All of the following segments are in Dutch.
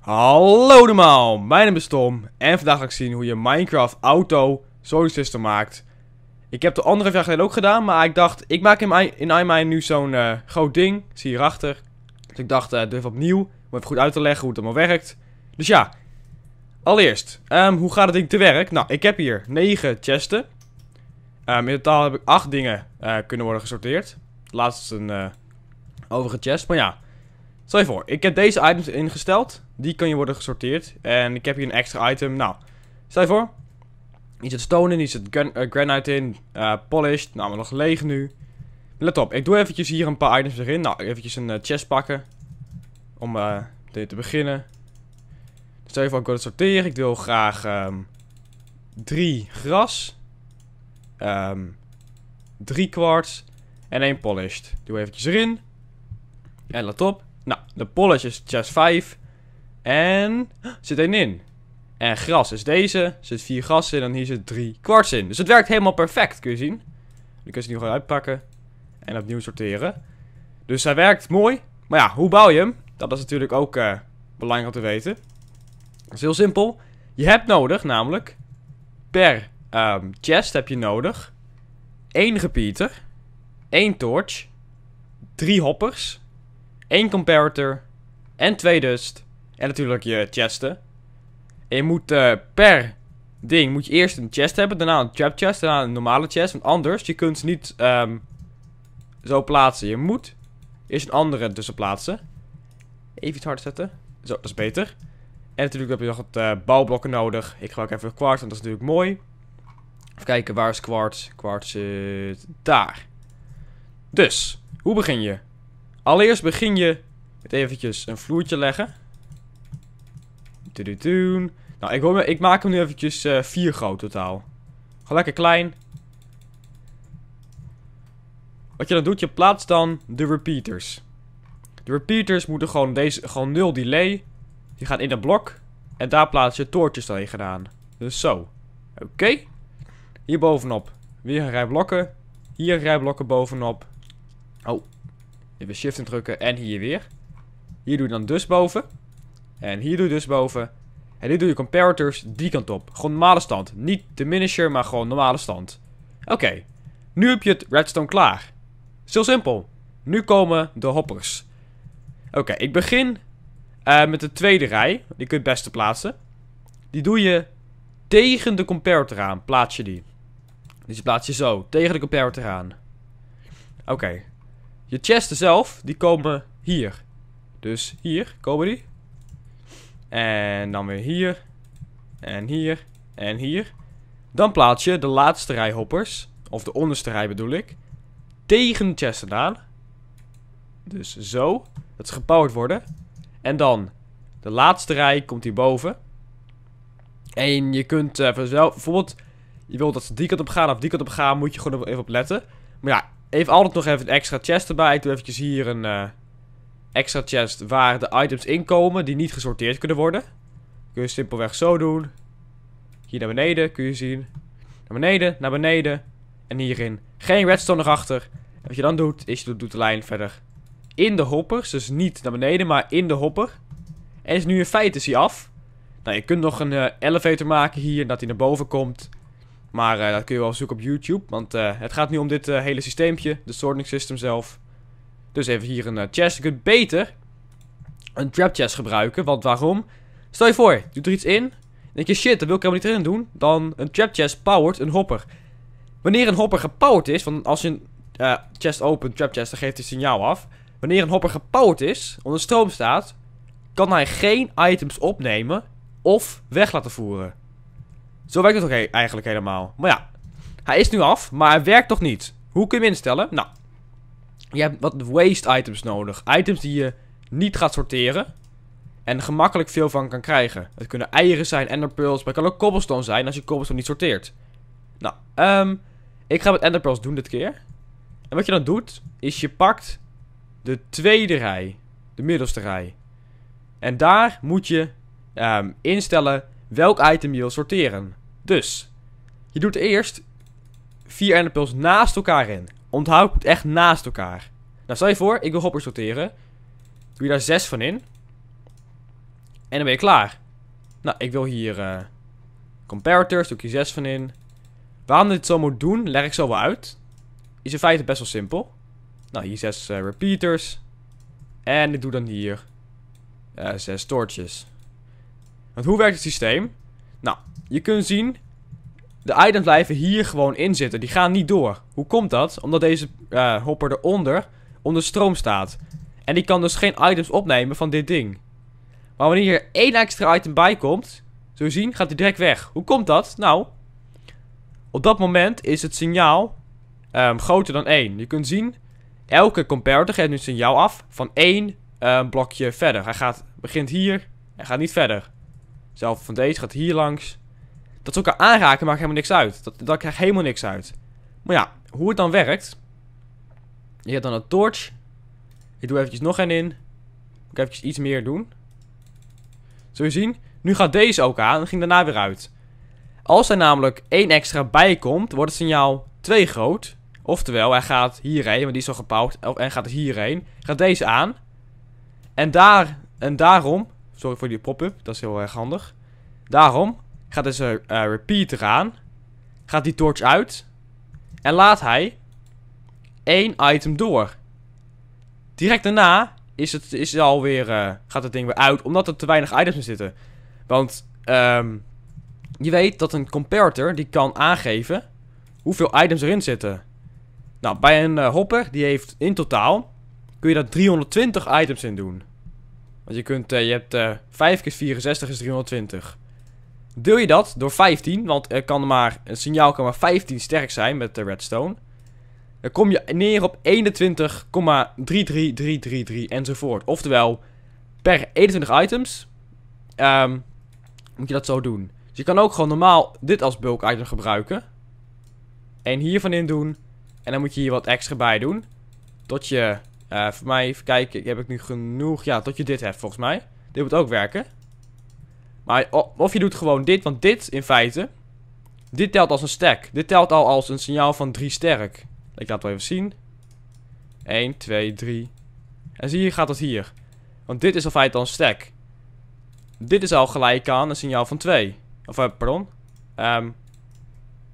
Hallo allemaal, mijn naam is Tom en vandaag ga ik zien hoe je Minecraft Auto Solar System maakt. Ik heb de andere jaar geleden ook gedaan, maar ik dacht, ik maak in, iMine nu zo'n eh, groot ding, zie je hierachter. Dus ik dacht, uh, doe even opnieuw, om even goed uit te leggen hoe het allemaal werkt. Dus ja, allereerst, ehm, hoe gaat het ding te werk? Nou, ik heb hier 9 chesten. Ehm, in totaal heb ik 8 dingen eh, kunnen worden gesorteerd. Laatst een eh, overige chest, maar ja. Stel je voor, ik heb deze items ingesteld. Die kan je worden gesorteerd. En ik heb hier een extra item. Nou, stel je voor. Hier zit stone in, hier zit eh, granite in. Eh, polished, nou, maar nog leeg nu. Let op, ik doe eventjes hier een paar items erin. Nou, eventjes een eh, chest pakken. Om dit te beginnen. Stel je voor, ik wil het sorteren. Ik wil graag um, drie gras. Um, drie kwarts. En één polished. Doe eventjes erin. En let op. Nou, de polish is chest 5. En zit één in. En gras is deze. Er zit vier gras in en hier zit drie kwarts in. Dus het werkt helemaal perfect, kun je zien. Nu kun je het nu gewoon uitpakken. En opnieuw sorteren. Dus hij werkt mooi. Maar ja, hoe bouw je hem? Dat is natuurlijk ook eh, belangrijk om te weten. Dat is heel simpel. Je hebt nodig, namelijk... Per ehm, chest heb je nodig... één repeater... één torch... drie hoppers... één comparator... en twee dust... En natuurlijk je chesten. En je moet eh, per ding moet je eerst een chest hebben, daarna een trap chest, daarna een normale chest. Want anders, je kunt ze niet ehm, zo plaatsen. Je moet eerst een andere tussen plaatsen. Even hard zetten. Zo, dat is beter. En natuurlijk heb je nog wat eh, bouwblokken nodig. Ik ga ook even kwarts, want dat is natuurlijk mooi. Even kijken, waar is kwarts? Kwarts zit daar. Dus, hoe begin je? Allereerst begin je met eventjes een vloertje leggen doen. Nou, ik, ik maak hem nu eventjes vier vier groot totaal. Gewoon klein. Wat je dan doet, je plaatst dan de repeaters. De repeaters moeten gewoon, deze, gewoon nul delay. Die gaan in een blok. En daar plaats je toortjes dan heen gedaan. Dus zo. Oké. Okay. Hierbovenop weer een rij blokken. Hier een rij blokken bovenop. Oh. Even shift drukken en hier weer. Hier doe je dan dus boven. En hier doe je dus boven. En hier doe je comparators die kant op. Gewoon normale stand. Niet diminisher, maar gewoon normale stand. Oké. Nu heb je het redstone klaar. Zo simpel. Nu komen de hoppers. Oké, ik begin eh, met de tweede rij. Die kun je het beste plaatsen. Die doe je tegen de comparator aan. Plaats je die. Dus je plaats je zo. Tegen de comparator aan. Oké. Je chesten zelf, die komen hier. Dus hier komen die. En dan weer hier. En hier. En hier. Dan plaats je de laatste rij hoppers. Of de onderste rij bedoel ik. Tegen de Chester aan. Dus zo. Dat ze gepowerd worden. En dan de laatste rij komt hierboven. En je kunt uh, eh, vanzelf, bijvoorbeeld, je wilt dat ze die kant op gaan of die kant op gaan, moet je gewoon even op letten. Maar ja, even altijd nog even een extra chest erbij. Doe eventjes hier een, eh, extra chest waar de items in komen die niet gesorteerd kunnen worden. Kun je simpelweg zo doen. Hier naar beneden, kun je zien. Naar beneden, naar beneden. En hierin. Geen redstone erachter. wat je dan doet, is je doet de lijn verder in de hoppers. Dus niet naar beneden, maar in de hopper. En is nu in feite is hij af. Nou, je kunt nog een eh, elevator maken hier, dat hij naar boven komt. Maar eh, dat kun je wel zoeken op YouTube, want eh, het gaat nu om dit hele systeempje, de sorting system zelf. Dus even hier een eh, chest. Je kunt beter een trap chest gebruiken. Want waarom? Stel je voor, je doet er iets in. denk je, shit, dat wil ik helemaal niet erin doen. Dan een trap chest powered, een hopper. Wanneer een hopper gepowered is, want als je een eh, chest opent, trap chest, dan geeft hij signaal af. Wanneer een hopper gepowered is, onder stroom staat, kan hij geen items opnemen of weg laten voeren. Zo werkt het ook eigenlijk helemaal. Maar ja, hij is nu af, maar hij werkt toch niet. Hoe kun je hem instellen? Nou, je hebt wat waste items nodig. Items die je niet gaat sorteren. En gemakkelijk veel van kan krijgen. Het kunnen eieren zijn, enderpearls. Maar het kan ook cobblestone zijn als je cobblestone niet sorteert. Nou, ehm, ik ga met enderpearls doen dit keer. En wat je dan doet, is je pakt de tweede rij. De middelste rij. En daar moet je ehm, instellen welk item je wil sorteren. Dus, je doet eerst vier enderpearls naast elkaar in. Onthoud, het echt naast elkaar. Nou, stel je voor, ik wil hoppers sorteren. Doe je daar zes van in. En dan ben je klaar. Nou, ik wil hier eh, comparators, doe ik hier zes van in. Waarom dit zo moet doen, leg ik zo wel uit. Is in feite best wel simpel. Nou, hier zes eh, repeaters. En ik doe dan hier 6 eh, zes torches. Want hoe werkt het systeem? Nou, je kunt zien de items blijven hier gewoon in zitten. Die gaan niet door. Hoe komt dat? Omdat deze eh, hopper eronder onder stroom staat. En die kan dus geen items opnemen van dit ding. Maar wanneer hier één extra item bij komt, zo zien, gaat hij direct weg. Hoe komt dat? Nou, op dat moment is het signaal ehm, groter dan 1. Je kunt zien, elke comparator geeft nu signaal af van 1 ehm, blokje verder. Hij gaat, begint hier en gaat niet verder. Zelf van deze gaat hier langs als ze elkaar aanraken maakt helemaal niks uit. Dat, dat krijgt helemaal niks uit. Maar ja, hoe het dan werkt. Je hebt dan een torch. Ik doe eventjes nog een in. Moet ik eventjes iets meer doen. Zul je zien? Nu gaat deze ook aan en ging daarna weer uit. Als er namelijk één extra bij komt, wordt het signaal 2 groot. Oftewel, hij gaat hierheen, want die is al gepauwd. En gaat dus hierheen. Gaat deze aan. En, daar, en daarom... Sorry voor die pop-up, dat is heel erg eh, handig. Daarom Gaat dus een eh, eh, repeat eraan. Gaat die torch uit. En laat hij één item door. Direct daarna is het, is alweer, eh, gaat het ding weer uit. Omdat er te weinig items in zitten. Want ehm, je weet dat een comparator die kan aangeven hoeveel items erin zitten. Nou, bij een hopper, die heeft in totaal, kun je daar 320 items in doen. Want je, kunt, je hebt uh, 5 keer 64 is 320. Deel je dat door 15, want er kan maar, een signaal kan maar 15 sterk zijn met de redstone. Dan kom je neer op 21,33333 enzovoort. Oftewel, per 21 items ehm, moet je dat zo doen. Dus je kan ook gewoon normaal dit als bulk item gebruiken. En hiervan in doen. En dan moet je hier wat extra bij doen. Tot je, eh, voor mij even kijken, heb ik nu genoeg? Ja, tot je dit hebt volgens mij. Dit moet ook werken. Maar of je doet gewoon dit, want dit in feite... Dit telt als een stack. Dit telt al als een signaal van 3 sterk. Ik laat het wel even zien. 1, 2, 3. En zie je gaat dat hier. Want dit is in feite al een stack. Dit is al gelijk aan een signaal van 2. Of, eh, pardon. Ehm,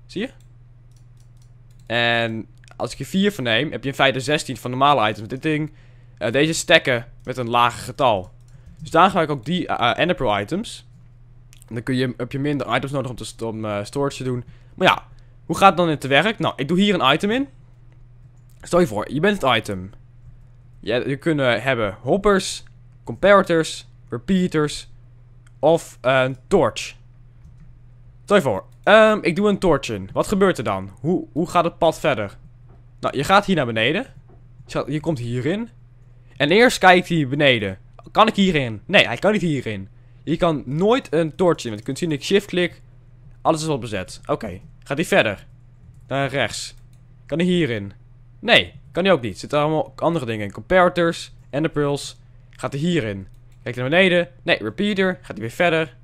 zie je? En als ik je 4 van neem, heb je in feite 16 van normale items. Dit ding, eh, deze stacken met een lager getal. Dus daar gebruik ik ook die uh, items dan kun je, heb je minder items nodig om, te, om eh, storage te doen. Maar ja, hoe gaat het dan in te werk? Nou, ik doe hier een item in. Stel je voor, je bent het item. je kunt eh, hebben hoppers, comparators, repeaters of eh, een torch. Stel je voor, ehm, ik doe een torch in. Wat gebeurt er dan? Hoe, hoe gaat het pad verder? Nou, je gaat hier naar beneden. Je komt hierin. En eerst kijkt hij beneden. Kan ik hierin? Nee, hij kan niet hierin. Je kan nooit een torch in. Want je kunt zien, ik shift-klik. Alles is al bezet. Oké. Gaat hij verder? Naar rechts. Kan hij hierin? Nee, kan hij ook niet. Zitten allemaal andere dingen in. Comparators, de pearls. Gaat hij hierin? Kijk naar beneden. Nee, repeater. Gaat hij weer verder.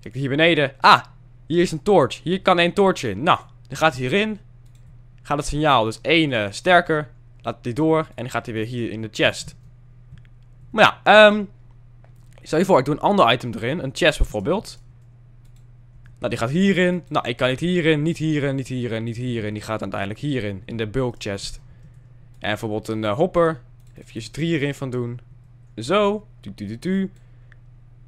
Kijk hier beneden. Ah, hier is een torch. Hier kan één torch in. Nou, dan gaat hij hierin. Gaat het signaal dus één eh, sterker. Laat die door. En dan gaat hij weer hier in de chest. Maar ja, um, Stel je voor, ik doe een ander item erin. Een chest bijvoorbeeld. Nou, die gaat hierin. Nou, ik kan niet hierin, niet hierin, niet hierin, niet hierin. Die gaat uiteindelijk hierin, in de bulk chest. En bijvoorbeeld een eh, hopper. Even drie erin van doen. Zo. Du, du, du, du.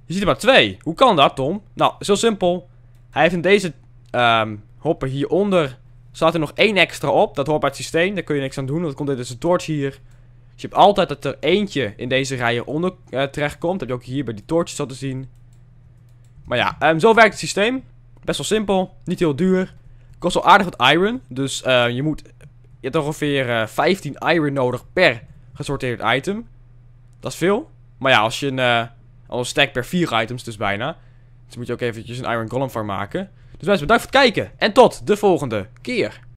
Je ziet er maar twee. Hoe kan dat, Tom? Nou, zo simpel. Hij heeft in deze ehm, hopper hieronder... zat er nog één extra op. Dat hoort bij het systeem. Daar kun je niks aan doen. Dat komt dus een torch hier. Dus je hebt altijd dat er eentje in deze rijen onder eh, terecht komt. Dat heb je ook hier bij die torches al te zien. Maar ja, ehm, zo werkt het systeem. Best wel simpel, niet heel duur. Kost wel aardig wat iron. Dus eh, je moet je hebt ongeveer 15 eh, iron nodig per gesorteerd item. Dat is veel. Maar ja, als je een, uh, al een stack per 4 items dus bijna. Dus moet je ook eventjes een iron golem farm maken. Dus mensen, bedankt voor het kijken. En tot de volgende keer.